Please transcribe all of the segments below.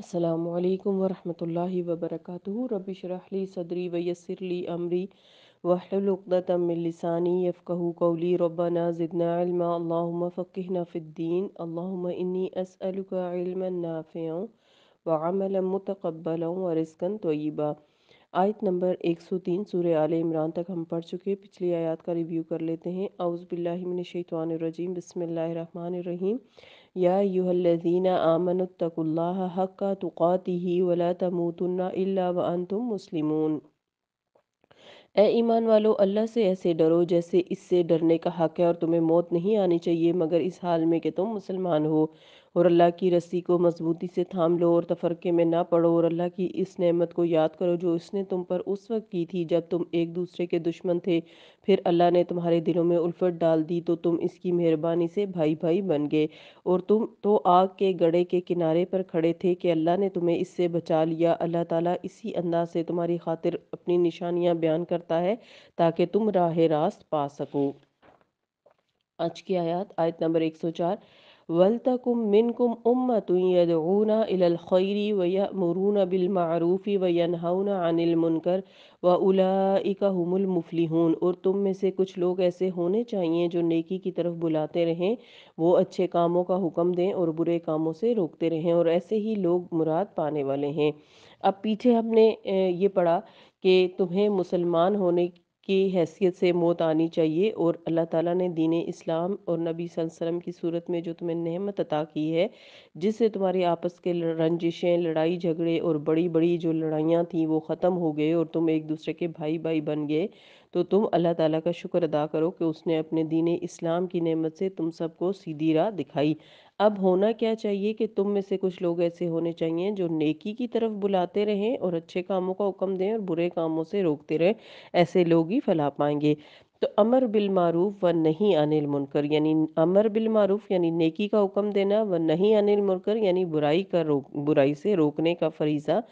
अस्सलाम वालेकुम वरहमतुल्लाहि वबरकातुहू रब्बि ली सदरी व ली अमरी वहलुल उक़दतम मिन लिसानी यफ़क़हू कौली रब्बना ज़िदना इल्मा अल्लाहुम्मा फ़क़िहना फ़िद्दीन अल्लाहुम्मा इन्नी असअलुका इल्मन व अमलन मुतक़ब्बलन व रिज़्क़न आयत नंबर 103 सूर्य आल इमरान तक हम पढ़ चुके पिछली आयत का रिव्यू कर लेते हैं आउज़बिल्लिमिनशैतवानरजीम बसमिल्लर रहीम يا أيها الذين آمنوا اتقوا الله حق تقاته ولا تموتن إلا وأنتم مسلمون ए ईमान वालो अल्लाह से ऐसे डरो जैसे इससे डरने का हक है और तुम्हें मौत नहीं आनी चाहिए मगर इस हाल में कि तुम मुसलमान हो और अल्लाह की रस्सी को मजबूती से थाम लो और तफरके में ना पड़ो और अल्लाह की इस नेमत को याद करो जो उसने तुम पर उस वक्त की थी जब तुम एक दूसरे के दुश्मन थे फिर अल्लाह ने तुम्हारे दिलों में उल्फट डाल दी तो तुम इसकी मेहरबानी से भाई भाई बन गए और तुम तो आग के गड़े के किनारे पर खड़े थे कि अल्लाह ने तुम्हें इससे बचा लिया अल्लाह ताला इसी अंदाज से तुम्हारी खातिर अपनी निशानियां बयान करता है ताकि तुम राह रास्त पा सको आज की आयात आयत नंबर चार वलतकुम मिनकुम उम्मतूना इलखैरी वमरून बिलमरूफ़ी वनहौन अनिलमुनकर व उलाइकमुलमफलिहून और तुम में से कुछ लोग ऐसे होने चाहिए जो नेकी की तरफ बुलाते रहें वो अच्छे कामों का हुक्म दें और बुरे कामों से रोकते रहें और ऐसे ही लोग मुराद पाने वाले हैं अब पीछे हमने ये पढ़ा कि तुम्हें मुसलमान होने की हैसियत से मौत आनी चाहिए और अल्लाह ताला ने दीन इस्लाम और नबी वसल्लम की सूरत में जो तुम्हें नहमत अता की है जिससे तुम्हारी आपस के रंजिशें लड़ाई झगड़े और बड़ी बड़ी जो लड़ाइयाँ थीं वो ख़त्म हो गए और तुम एक दूसरे के भाई भाई बन गए तो तुम अल्लाह ताला का शुक्र अदा करो कि उसने अपने दीन इस्लाम की नेमत से तुम सबको सीधी राह दिखाई अब होना क्या चाहिए कि तुम में से कुछ लोग ऐसे होने चाहिए जो नेकी की तरफ बुलाते रहें और अच्छे कामों का हुक्म दें और बुरे कामों से रोकते रहें ऐसे लोग ही फैला पाएंगे तो अमर बिल मारूफ व नहीं अनिल मुनकर यानी अमर बिल मारूफ यानी नेकी का हुक्म देना व नहीं अनिल मुनकर यानी बुराई का रोक बुराई से रोकने का फरीज़ा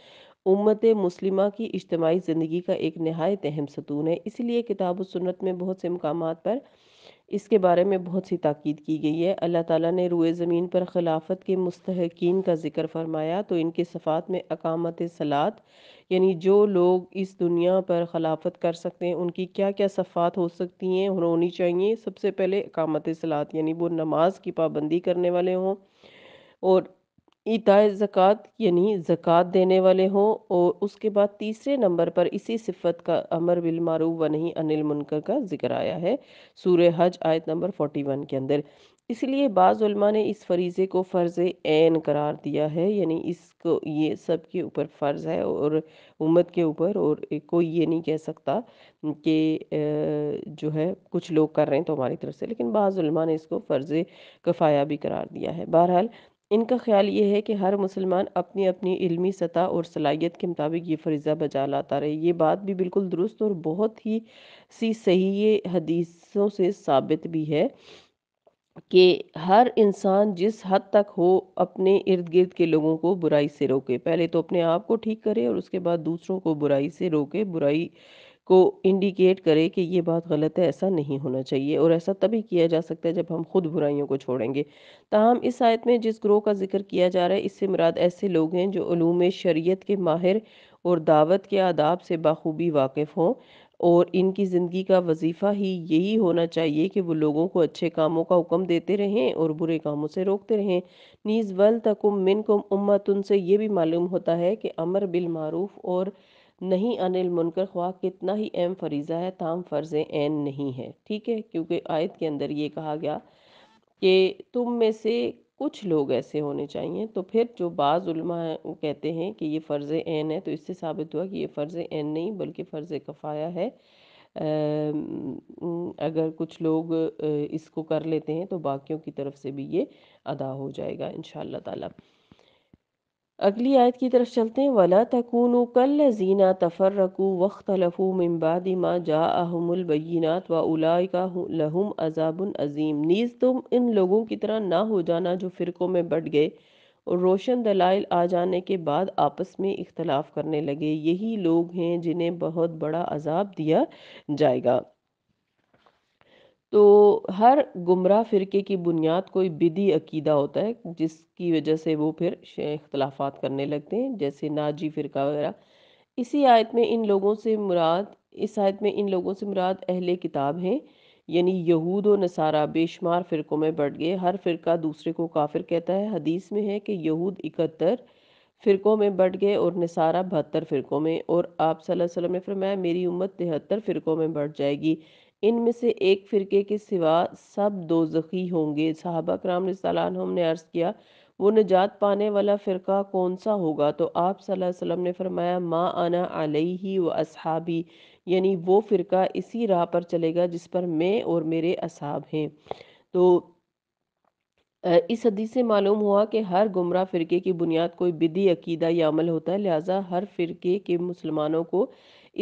उम्मत मुस्लिमा की इज्तमाही ज़िंदगी का एक नहायत अहम सतून है इसलिए किताब सुनत में बहुत से मकाम पर इसके बारे में बहुत सी ताक़द की गई है अल्लाह ताली ने रुए ज़मीन पर खिलाफत के मस्तकिन का जिक्र फरमाया तो इनके सफ़ात में अकामत सलात यानी जो लोग इस दुनिया पर खिलाफत कर सकते हैं उनकी क्या क्या सफ़ात हो सकती हैं होनी चाहिए सबसे पहले अकामत सलात यानी वो नमाज की पाबंदी करने वाले हों और ईताए जक़ात यानी जक़ात देने वाले हों और उसके बाद तीसरे नंबर पर इसी सिफत का अमर बिलमारू व नहीं अनिल मुनकर का जिक्र आया है सूर्य हज आयत नंबर फोर्टी वन के अंदर इसलिए बाज़ुलमा ने इस फरीज़े को फ़र्ज़ ऐन करार दिया है यानी इसको ये सब के ऊपर फ़र्ज़ है और उम्मत के ऊपर और कोई ये नहीं कह सकता कि जो है कुछ लोग कर रहे हैं तो हमारी तरफ से लेकिन बाज़ुलमा ने इसको फ़र्ज़ कफ़ाया भी करार दिया है बहरहाल इनका ख्याल ये है कि हर मुसलमान अपनी अपनी इलमी सतह और सलाहियत के मुताबिक ये फरीज़ा बजा लाता रहे ये बात भी बिल्कुल दुरुस्त और बहुत ही सी सही ये हदीसों से साबित भी है कि हर इंसान जिस हद तक हो अपने इर्द गिर्द के लोगों को बुराई से रोके पहले तो अपने आप को ठीक करे और उसके बाद दूसरों को बुराई से रोके बुराई को इंडिकेट करे कि ये बात गलत है ऐसा नहीं होना चाहिए और ऐसा तभी किया जा सकता है जब हम खुद बुराइयों को छोड़ेंगे तहम इस आयत में जिस ग्रोह का जिक्र किया जा रहा है इससे मुराद ऐसे लोग हैं जो ूम शरीयत के माहिर और दावत के आदाब से बाखूबी वाकिफ़ हों और इनकी ज़िंदगी का वजीफ़ा ही यही होना चाहिए कि वो लोगों को अच्छे कामों का हुक्म देते रहें और बुरे कामों से रोकते रहें नीज़ वल तकुम मिन कुम उम्मत उनसे ये भी मालूम होता है कि अमर बिलमारूफ़ और नहीं अनिल मुनकर ख्वा कितना ही एम फरीज़ा है ताम फ़र्ज़ एन नहीं है ठीक है क्योंकि आयत के अंदर ये कहा गया कि तुम में से कुछ लोग ऐसे होने चाहिए तो फिर जो बाज़ हैं वो कहते हैं कि ये फ़र्ज़ एन है तो इससे साबित हुआ कि ये फ़र्ज़ एन नहीं बल्कि फ़र्ज़ कफ़ाया है अगर कुछ लोग इसको कर लेते हैं तो बाकियों की तरफ से भी ये अदा हो जाएगा इन शाह अगली आयत की तरफ चलते हैं वला तकून कल जीना तफरकू वख्तलफू मम्बाद माँ जा अहमुलबीनात व का लहुम अजाबन अजीम नीज़ तुम इन लोगों की तरह ना हो जाना जो फ़िरकों में बट गए और रोशन दलाइल आ जाने के बाद आपस में इख्तलाफ करने लगे यही लोग हैं जिन्हें बहुत बड़ा अजाब दिया जाएगा तो हर गुमराह फ़िरके की बुनियाद कोई बिदी अकीदा होता है जिसकी वजह से वो फिर इख्तलाफात करने लगते हैं जैसे नाजी फ़िरका वगैरह इसी आयत में इन लोगों से मुराद इस आयत में इन लोगों से मुराद अहले किताब हैं यानी यहूद व नसारा बेशुमार फ़िरक़ों में बढ़ गए हर फ़िरका दूसरे को काफिर कहता है हदीस में है कि यहूद इकहत्तर फ़िरक़ों में बढ़ गए और नसारा बहत्तर फ़िरक़ों में और आप सल्लल्लाहु अलैहि वसल्लम ने फरमाया मेरी उम्मत तिहत्तर फ़िरक़ों में बढ़ जाएगी इनमें से एक फ़िरके के सिवा सब दो जख़ी होंगे सहाबा कराम रसम ने अर्ज़ किया वो निजात पाने वाला फ़िरका कौन सा होगा तो आप वसल्लम ने फरमाया माँ आना ही व असहाबी यानी वो फ़िरका इसी राह पर चलेगा जिस पर मैं और मेरे असहाब हैं तो इस हदीस से मालूम हुआ कि हर गुमराह फ़िरके की बुनियाद कोई बिदी अकीदा या अमल होता है लिहाजा हर फ़िरके के मुसलमानों को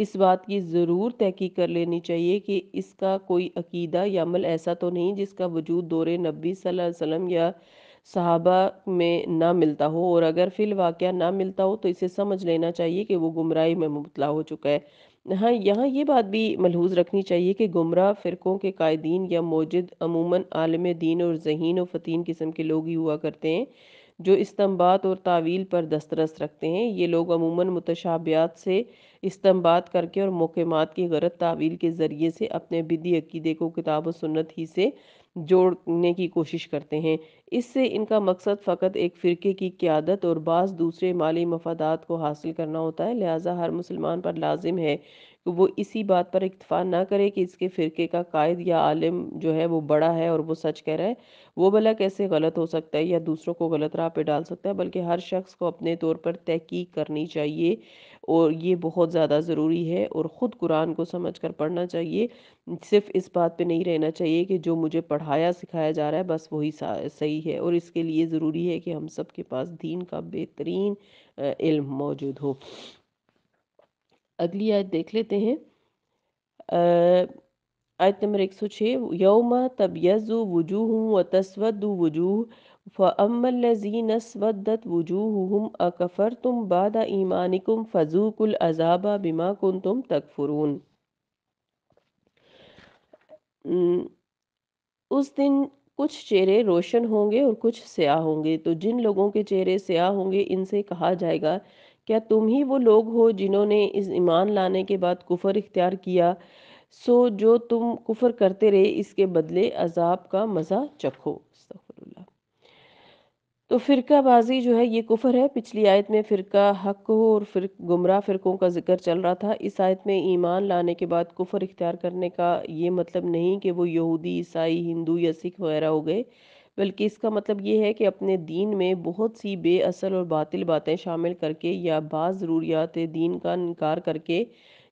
इस बात की ज़रूर तहकीक कर लेनी चाहिए कि इसका कोई अकीदा या अमल ऐसा तो नहीं जिसका वजूद दौर नबी वसल्लम या सहाबा में ना मिलता हो और अगर फिल वाक़ ना मिलता हो तो इसे समझ लेना चाहिए कि वो गुमराही में मुबला हो चुका है हाँ यहाँ ये बात भी मलहूज रखनी चाहिए कि गुमराह फ़िरक़ों के कायदीन या मौजद अमूमन आलम दीन और ज़हीन और फ़तीन किस्म के लोग ही हुआ करते हैं जो इस्तंबात और तावील पर दस्तरस रखते हैं ये लोग अमूमन मुतशाबियात से इस्तंबात करके और महकमात की गलत तावील के ज़रिए से अपने बिदी अकीदे को किताब व सुन्नत ही से जोड़ने की कोशिश करते हैं इससे इनका मकसद फ़कत एक फ़िरके की क्यादत और बाज़ दूसरे माली मफादात को हासिल करना होता है लिहाजा हर मुसलमान पर लाजिम है वो इसी बात पर इतफ़ा ना करे कि इसके फ़िरके का कायद या आलिम जो है वो बड़ा है और वो सच कह रहा है वो भला कैसे गलत हो सकता है या दूसरों को गलत राह पे डाल सकता है बल्कि हर शख्स को अपने तौर पर तहकीक करनी चाहिए और ये बहुत ज़्यादा ज़रूरी है और ख़ुद कुरान को समझ कर पढ़ना चाहिए सिर्फ इस बात पर नहीं रहना चाहिए कि जो मुझे पढ़ाया सिखाया जा रहा है बस वही सही है और इसके लिए ज़रूरी है कि हम सब के पास दीन का बेहतरीन इल्म मौजूद हो अगली आयत देख लेते हैं आयत नंबर एक सौ छः 106 तब यजु वजूह व तस्वद वजूह फ़अमल्लज़ीन अस्वदत अकफ़र तुम बाद ईमानिकुम फजूकुल अजाबा बिमा कुन तुम तकफुरून उस दिन कुछ चेहरे रोशन होंगे और कुछ स्याह होंगे तो जिन लोगों के चेहरे स्याह होंगे इनसे कहा जाएगा क्या तुम ही वो लोग हो जिन्होंने इस ईमान लाने के बाद कुफर इख्तियार किया सो जो तुम कुफर करते रहे इसके बदले अजाब का मज़ा चखो तो फ़िरकाबाजी जो है ये कुफर है पिछली आयत में फ़िरका हक हो और फिर गुमराह फ़िरकों का जिक्र चल रहा था इस आयत में ईमान लाने के बाद कुफर इख्तियार करने का ये मतलब नहीं कि वो यहूदी ईसाई हिंदू या सिख वगैरह हो गए बल्कि इसका मतलब ये है कि अपने दीन में बहुत सी बेअसल और बातिल बातें शामिल करके या बाज़ ज़रूरियात दीन का इनकार करके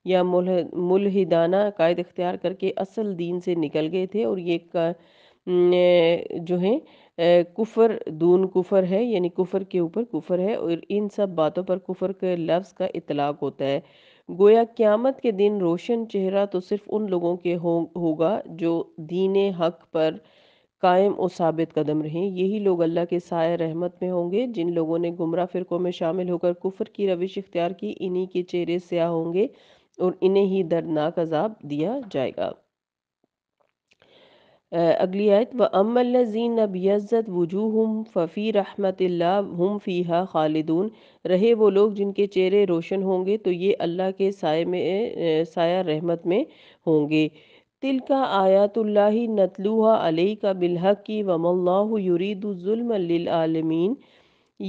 या मुलहिदाना कायद अख्तियार करके असल दीन से निकल गए थे और ये का, जो है कुफर दून कुफर है यानी कुफर के ऊपर कुफर है और इन सब बातों पर कुफर के लफ्ज़ का इतलाक होता है गोया क़्यामत के दिन रोशन चेहरा तो सिर्फ उन लोगों के हो होगा जो दीन हक पर कायम और साबित कदम रहें यही लोग अल्लाह के साय रहमत में होंगे जिन लोगों ने गुमराह फ़िरक़ों में शामिल होकर कुफर की रविश इख्तियार की इन्हीं के चेहरे स्याह होंगे और इन्हें ही दर्दनाक अजाब दिया जाएगा अगली आयत व अमल अमल्लिन नबीज़त हम फ़फ़ी रहमत हम फ़ीहा खालिदून रहे वो लोग जिनके चेहरे रोशन होंगे तो ये अल्लाह के साय में साया रहमत में होंगे तिल का आयातुल्लाही नतलूहा अलई का बिलहक की बिलहकी वमल्लारीदुल्मलमीन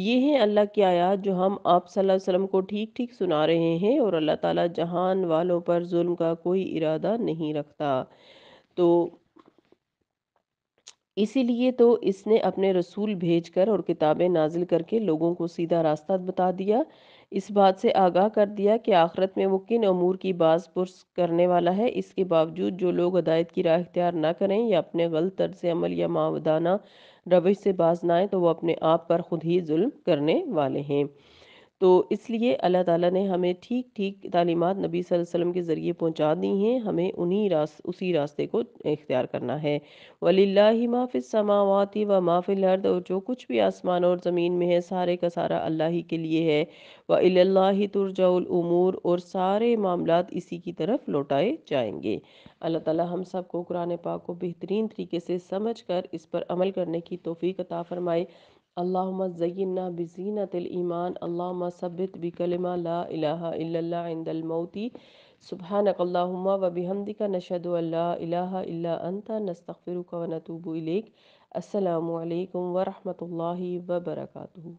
ये हैं अल्लाह की आयात जो हम आप वसल्लम को ठीक ठीक सुना रहे हैं और अल्लाह ताला जहान वालों पर जुल्म का कोई इरादा नहीं रखता तो इसीलिए तो इसने अपने रसूल भेजकर और किताबें नाजिल करके लोगों को सीधा रास्ता बता दिया इस बात से आगाह कर दिया कि आखरत में वो किन अमूर की बाज पुरस करने वाला है इसके बावजूद जो लोग हदायत की राह इख्तियार ना करें या अपने गलत तर्ज अमल या मावदाना रविश से बाज ना आए तो वह अपने आप पर खुद ही जुल्म करने वाले हैं तो इसलिए अल्लाह ताला ने हमें ठीक ठीक तालीमत नबी वसल्लम के ज़रिए पहुंचा दी हैं हमें उन्हीं रास उसी रास्ते को इख्तियार करना है वलीला माफ समावती व माफिल हर्द और जो कुछ भी आसमान और ज़मीन में है सारे का सारा अल्लाह ही के लिए है व अल्लाह तुरजाउलूर और सारे मामला इसी की तरफ लौटाए जाएंगे अल्लाह ताला हम सब को कुरान पाक को बेहतरीन तरीके से समझ कर इस पर अमल करने की तोफ़ी अता फ़रमाए अल्लाम ज़यना बज़ीनतल ईमान अल्लाम सबित बिकलमा ला इलाहा इंदलमौती सुबहानकल्लाहुम्मा व बिहमदिका नशहदु अल्ला इलाहा इल्ला अंता नस्तगफिरुका व नतूबु इलैक अस्सलाम वालेकुम व रहमतुल्लाहि व बरकातुहू